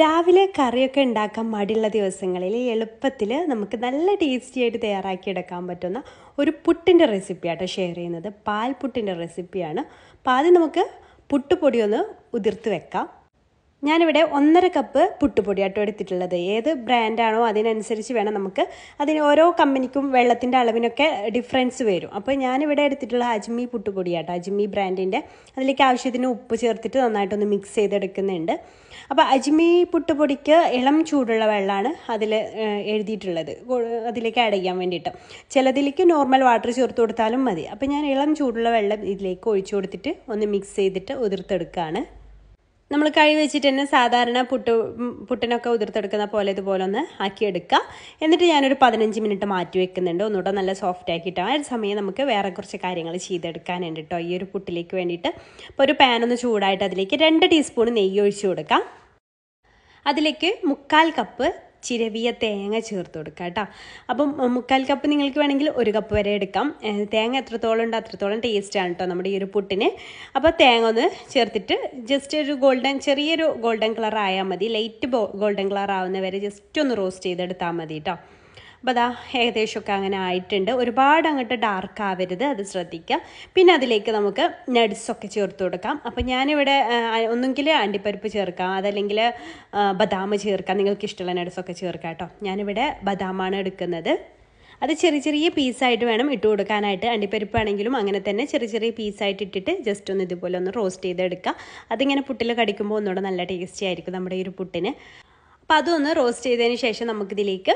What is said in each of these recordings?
രാവിലെ കറിയൊക്കെ ഉണ്ടാക്കാൻ മടിയുള്ള ദിവസങ്ങളിൽ എളുപ്പത്തിൽ നമുക്ക് നല്ല ടേസ്റ്റി ആയിട്ട് തയ്യാറാക്കിയെടുക്കാൻ പറ്റുന്ന ഒരു പുട്ടിൻ്റെ റെസിപ്പിയാട്ടോ ഷെയർ ചെയ്യുന്നത് പാൽപുട്ടിൻ്റെ റെസിപ്പിയാണ് അപ്പോൾ ആദ്യം നമുക്ക് പുട്ടുപൊടി ഒന്ന് ഉതിർത്ത് വെക്കാം ഞാനിവിടെ ഒന്നര കപ്പ് പുട്ടുപൊടി ആട്ടോ എടുത്തിട്ടുള്ളത് ഏത് ബ്രാൻഡാണോ അതിനനുസരിച്ച് വേണം നമുക്ക് അതിന് ഓരോ കമ്പനിക്കും വെള്ളത്തിൻ്റെ അളവിനൊക്കെ ഡിഫറൻസ് വരും അപ്പോൾ ഞാനിവിടെ എടുത്തിട്ടുള്ള അജ്മി പുട്ടുപൊടി ആട്ടോ അജ്മി ബ്രാൻഡിൻ്റെ അതിലേക്ക് ആവശ്യത്തിന് ഉപ്പ് ചേർത്തിട്ട് നന്നായിട്ടൊന്ന് മിക്സ് ചെയ്തെടുക്കുന്നുണ്ട് അപ്പോൾ അജ്മി പുട്ടുപൊടിക്ക് ഇളം ചൂടുള്ള വെള്ളമാണ് അതിൽ എഴുതിയിട്ടുള്ളത് അതിലേക്ക് ആഡ് ചെയ്യാൻ വേണ്ടിയിട്ട് ചിലതിലേക്ക് നോർമൽ വാട്ടർ ചേർത്ത് കൊടുത്താലും മതി അപ്പോൾ ഞാൻ ഇളം ചൂടുള്ള വെള്ളം ഇതിലേക്ക് ഒഴിച്ചു കൊടുത്തിട്ട് ഒന്ന് മിക്സ് ചെയ്തിട്ട് ഉതിർത്തെടുക്കുകയാണ് നമ്മൾ കൈ വെച്ചിട്ട് തന്നെ സാധാരണ പുട്ട് പുട്ടിനൊക്കെ ഉതിർത്തെടുക്കുന്ന പോലെ ഇതുപോലെ ഒന്ന് ആക്കിയെടുക്കുക എന്നിട്ട് ഞാനൊരു പതിനഞ്ച് മിനിറ്റ് മാറ്റി വെക്കുന്നുണ്ട് ഒന്നുകൂടെ നല്ല സോഫ്റ്റ് ആക്കിയിട്ട് ആ ഒരു സമയം നമുക്ക് വേറെ കുറച്ച് കാര്യങ്ങൾ ചെയ്തെടുക്കാനുണ്ട് കേട്ടോ ഈ ഒരു പുട്ടിലേക്ക് വേണ്ടിയിട്ട് അപ്പോൾ ഒരു പാൻ ഒന്ന് ചൂടായിട്ട് അതിലേക്ക് രണ്ട് ടീസ്പൂൺ നെയ്യ് ഒഴിച്ചു കൊടുക്കാം അതിലേക്ക് മുക്കാൽ കപ്പ് ചിരവിയ തേങ്ങ ചേർത്ത് കൊടുക്കുക കേട്ടോ അപ്പം മുക്കാൽ കപ്പ് നിങ്ങൾക്ക് വേണമെങ്കിൽ ഒരു കപ്പ് വരെ എടുക്കാം തേങ്ങ എത്രത്തോളം ഉണ്ടോ അത്രത്തോളം ടേസ്റ്റാണ് കേട്ടോ നമ്മുടെ ഈ ഒരു പുട്ടിന് അപ്പോൾ തേങ്ങ ഒന്ന് ചേർത്തിട്ട് ജസ്റ്റ് ഒരു ഗോൾഡൻ ചെറിയൊരു ഗോൾഡൻ കളർ ആയാൽ മതി ലൈറ്റ് ഗോൾഡൻ കളർ ആവുന്ന വരെ ജസ്റ്റ് ഒന്ന് റോസ്റ്റ് ചെയ്തെടുത്താൽ മതി കേട്ടോ അപ്പോൾ അതാ ഏകദേശമൊക്കെ അങ്ങനെ ആയിട്ടുണ്ട് ഒരുപാട് അങ്ങോട്ട് ഡാർക്ക് ആവരുത് അത് ശ്രദ്ധിക്കുക പിന്നെ അതിലേക്ക് നമുക്ക് നട്സൊക്കെ ചേർത്ത് കൊടുക്കാം അപ്പോൾ ഞാനിവിടെ ഒന്നുകിൽ അണ്ടിപ്പരിപ്പ് ചേർക്കാം അതല്ലെങ്കിൽ ബദാം ചേർക്കാം നിങ്ങൾക്ക് ഇഷ്ടമുള്ള നട്സൊക്കെ ചേർക്കാം കേട്ടോ ഞാനിവിടെ ബദാമാണ് എടുക്കുന്നത് അത് ചെറിയ ചെറിയ പീസായിട്ട് വേണം ഇട്ട് കൊടുക്കാനായിട്ട് അണ്ടിപ്പരിപ്പാണെങ്കിലും അങ്ങനെ തന്നെ ചെറിയ ചെറിയ പീസായിട്ട് ഇട്ടിട്ട് ജസ്റ്റ് ഒന്ന് ഇതുപോലെ ഒന്ന് റോസ്റ്റ് ചെയ്തെടുക്കുക അതിങ്ങനെ പുട്ടിൽ കടിക്കുമ്പോൾ ഒന്നുകൂടെ നല്ല ടേസ്റ്റി ആയിരിക്കും നമ്മുടെ ഈ ഒരു പുട്ടിന് അപ്പോൾ അതൊന്ന് റോസ്റ്റ് ചെയ്തതിന് ശേഷം നമുക്കിതിലേക്ക്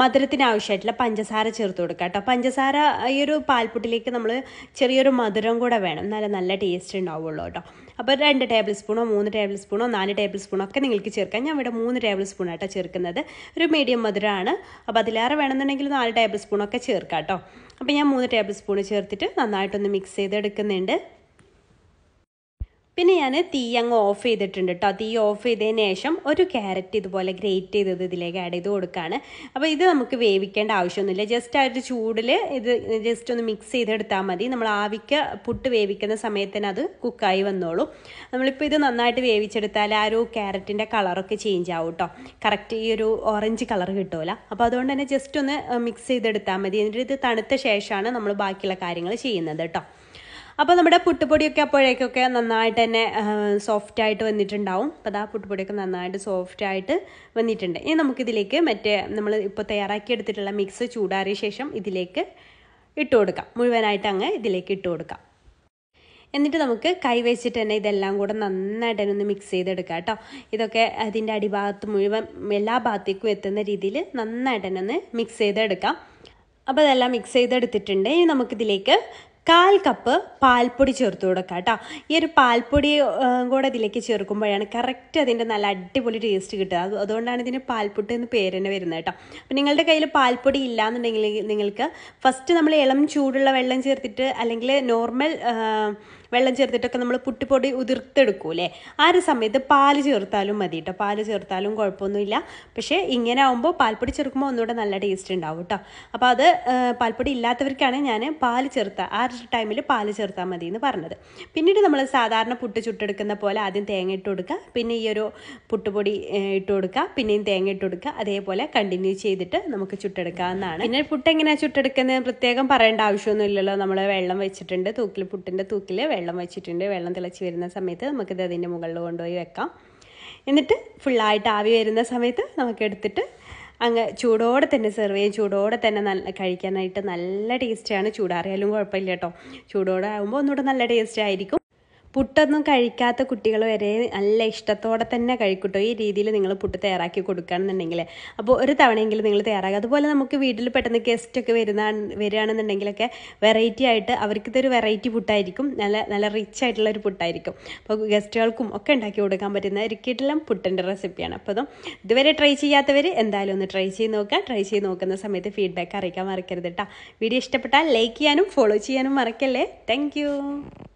മധുരത്തിന് ആവശ്യമായിട്ടുള്ള പഞ്ചസാര ചേർത്ത് കൊടുക്കുക കേട്ടോ പഞ്ചസാര ഈ ഒരു പാൽപ്പുട്ടിലേക്ക് നമ്മൾ ചെറിയൊരു മധുരം കൂടെ വേണം എന്നാലേ നല്ല ടേസ്റ്റ് ഉണ്ടാവുള്ളൂ കേട്ടോ അപ്പോൾ രണ്ട് ടേബിൾ സ്പൂണോ മൂന്ന് ടേബിൾ സ്പൂണോ നാല് ടേബിൾ സ്പൂണോ ഒക്കെ നിങ്ങൾക്ക് ചേർക്കാം ഞാൻ ഇവിടെ മൂന്ന് ടേബിൾ സ്പൂൺ ആട്ടോ ചേർക്കുന്നത് ഒരു മീഡിയം മധുരമാണ് അപ്പോൾ അതിലേറെ വേണമെന്നുണ്ടെങ്കിൽ നാല് ടേബിൾ സ്പൂണൊക്കെ ചേർക്കാം കേട്ടോ അപ്പോൾ ഞാൻ മൂന്ന് ടേബിൾ സ്പൂൺ ചേർത്തിട്ട് നന്നായിട്ടൊന്ന് മിക്സ് ചെയ്തെടുക്കുന്നുണ്ട് പിന്നെ ഞാൻ തീ അങ്ങ് ഓഫ് ചെയ്തിട്ടുണ്ട് കേട്ടോ തീ ഓഫ് ചെയ്തതിന് ശേഷം ഒരു ക്യാരറ്റ് ഇതുപോലെ ഗ്രേറ്റ് ചെയ്തത് ഇതിലേക്ക് ആഡ് ചെയ്ത് കൊടുക്കുകയാണ് അപ്പോൾ ഇത് നമുക്ക് വേവിക്കേണ്ട ആവശ്യമൊന്നുമില്ല ജസ്റ്റ് ആ ഒരു ചൂടിൽ ഇത് ജസ്റ്റ് ഒന്ന് മിക്സ് ചെയ്തെടുത്താൽ മതി നമ്മൾ ആവിക്ക് പുട്ട് വേവിക്കുന്ന സമയത്തിന് അത് കുക്കായി വന്നോളൂ നമ്മളിപ്പോൾ ഇത് നന്നായിട്ട് വേവിച്ചെടുത്താൽ ആ ഒരു ക്യാരറ്റിൻ്റെ കളറൊക്കെ ചേഞ്ച് ആവും കേട്ടോ കറക്റ്റ് ഈ ഒരു ഓറഞ്ച് കളർ കിട്ടൂല അപ്പോൾ അതുകൊണ്ട് തന്നെ ജസ്റ്റ് ഒന്ന് മിക്സ് ചെയ്തെടുത്താൽ മതി എന്നിട്ട് ഇത് തണുത്ത ശേഷമാണ് നമ്മൾ ബാക്കിയുള്ള കാര്യങ്ങൾ ചെയ്യുന്നത് കേട്ടോ അപ്പോൾ നമ്മുടെ പുട്ടുപൊടിയൊക്കെ അപ്പോഴേക്കൊക്കെ നന്നായിട്ട് തന്നെ സോഫ്റ്റ് ആയിട്ട് വന്നിട്ടുണ്ടാവും അപ്പോൾ അതാ പുട്ടുപൊടിയൊക്കെ നന്നായിട്ട് സോഫ്റ്റ് ആയിട്ട് വന്നിട്ടുണ്ട് ഇനി നമുക്കിതിലേക്ക് മറ്റേ നമ്മൾ ഇപ്പോൾ തയ്യാറാക്കി എടുത്തിട്ടുള്ള മിക്സ് ചൂടാറിയ ശേഷം ഇതിലേക്ക് ഇട്ട് കൊടുക്കാം മുഴുവനായിട്ട് അങ്ങ് ഇതിലേക്ക് ഇട്ട് കൊടുക്കാം എന്നിട്ട് നമുക്ക് കൈ വെച്ചിട്ട് തന്നെ ഇതെല്ലാം കൂടെ നന്നായിട്ട് തന്നെ ഒന്ന് മിക്സ് ചെയ്തെടുക്കുക കേട്ടോ ഇതൊക്കെ അതിൻ്റെ അടിഭാഗത്ത് മുഴുവൻ എല്ലാ ഭാഗത്തേക്കും എത്തുന്ന രീതിയിൽ നന്നായിട്ട് തന്നെ ഒന്ന് മിക്സ് ചെയ്തെടുക്കാം അപ്പോൾ അതെല്ലാം മിക്സ് ചെയ്തെടുത്തിട്ടുണ്ട് ഇനി നമുക്കിതിലേക്ക് കാൽ കപ്പ് പാൽപ്പൊടി ചേർത്ത് കൊടുക്കുക കേട്ടോ ഈ ഒരു പാൽപ്പൊടി കൂടെ ഇതിലേക്ക് ചേർക്കുമ്പോഴാണ് കറക്റ്റ് അതിൻ്റെ നല്ല അടിപൊളി ടേസ്റ്റ് കിട്ടുക അതുകൊണ്ടാണ് ഇതിന് പാൽപ്പൊട്ട് എന്ന് പേര് തന്നെ വരുന്നത് കേട്ടോ അപ്പം നിങ്ങളുടെ കയ്യിൽ പാൽപ്പൊടി എന്നുണ്ടെങ്കിൽ നിങ്ങൾക്ക് ഫസ്റ്റ് നമ്മൾ ഇളം ചൂടുള്ള വെള്ളം ചേർത്തിട്ട് അല്ലെങ്കിൽ നോർമൽ വെള്ളം ചേർത്തിട്ടൊക്കെ നമ്മൾ പുട്ടിപ്പൊടി ഉതിർത്തെടുക്കൂലേ ആ ഒരു സമയത്ത് പാല് ചേർത്താലും മതി കേട്ടോ പാല് ചേർത്താലും കുഴപ്പമൊന്നുമില്ല പക്ഷേ ഇങ്ങനെ ആവുമ്പോൾ പാൽപ്പൊടി ചേർക്കുമ്പോൾ ഒന്നുകൂടെ നല്ല ടേസ്റ്റ് ഉണ്ടാവും കേട്ടോ അപ്പോൾ അത് പാൽപ്പൊടി ഇല്ലാത്തവർക്കാണ് ഞാൻ പാല് ചേർത്ത ആ ഒരു ടൈമിൽ പാല് ചേർത്താൽ മതി എന്ന് പറഞ്ഞത് പിന്നീട് നമ്മൾ സാധാരണ പുട്ട് ചുട്ടെടുക്കുന്ന പോലെ ആദ്യം തേങ്ങ ഇട്ട് കൊടുക്കുക പിന്നെ ഈ ഒരു പുട്ടുപൊടി ഇട്ട് കൊടുക്കുക പിന്നെയും തേങ്ങ ഇട്ട് കൊടുക്കുക അതേപോലെ കണ്ടിന്യൂ ചെയ്തിട്ട് നമുക്ക് ചുട്ടെടുക്കാവുന്നതാണ് പിന്നെ പുട്ട് എങ്ങനെയാണ് ചുട്ടെടുക്കുന്നത് പ്രത്യേകം പറയേണ്ട ആവശ്യമൊന്നുമില്ലല്ലോ നമ്മൾ വെള്ളം വെച്ചിട്ടുണ്ട് തൂക്കിൽ പുട്ടിൻ്റെ തൂക്കിൽ വെള്ളം വെച്ചിട്ടുണ്ട് വെള്ളം തിളച്ച് വരുന്ന സമയത്ത് നമുക്കിത് അതിൻ്റെ മുകളിൽ കൊണ്ടുപോയി വെക്കാം എന്നിട്ട് ഫുള്ളായിട്ട് ആവി വരുന്ന സമയത്ത് നമുക്ക് എടുത്തിട്ട് അങ്ങ് ചൂടോടെ തന്നെ സെർവ് ചെയ്യും ചൂടോടെ തന്നെ നല്ല കഴിക്കാനായിട്ട് നല്ല ടേസ്റ്റാണ് ചൂടാറിയാലും കുഴപ്പമില്ല കേട്ടോ ചൂടോടെ ആകുമ്പോൾ ഒന്നുകൂടെ നല്ല ടേസ്റ്റ് ആയിരിക്കും പുട്ടൊന്നും കഴിക്കാത്ത കുട്ടികൾ വരെ നല്ല ഇഷ്ടത്തോടെ തന്നെ കഴിക്കട്ടോ ഈ രീതിയിൽ നിങ്ങൾ പുട്ട് തയ്യാറാക്കി കൊടുക്കുകയാണെന്നുണ്ടെങ്കിൽ അപ്പോൾ ഒരു തവണയെങ്കിലും നിങ്ങൾ തയ്യാറാക്കുക അതുപോലെ നമുക്ക് വീട്ടിൽ പെട്ടെന്ന് ഗസ്റ്റൊക്കെ വരുന്ന വരികയാണെന്നുണ്ടെങ്കിലൊക്കെ വെറൈറ്റി ആയിട്ട് അവർക്ക് ഇതൊരു വെറൈറ്റി പുട്ടായിരിക്കും നല്ല നല്ല റിച്ച് ആയിട്ടുള്ള ഒരു പുട്ടായിരിക്കും അപ്പോൾ ഗസ്റ്റുകൾക്കും ഒക്കെ ഉണ്ടാക്കി കൊടുക്കാൻ പറ്റുന്ന ഒരു കിട്ടിലും പുട്ടിൻ്റെ റെസിപ്പിയാണ് അപ്പോൾ അതും ഇതുവരെ ട്രൈ ചെയ്യാത്തവർ എന്തായാലും ഒന്ന് ട്രൈ ചെയ്ത് നോക്കുക ട്രൈ ചെയ്ത് നോക്കുന്ന സമയത്ത് ഫീഡ്ബാക്ക് അറിയിക്കാൻ മറക്കരുത് കേട്ടോ വീഡിയോ ഇഷ്ടപ്പെട്ടാൽ ലൈക്ക് ചെയ്യാനും ഫോളോ ചെയ്യാനും മറക്കല്ലേ താങ്ക്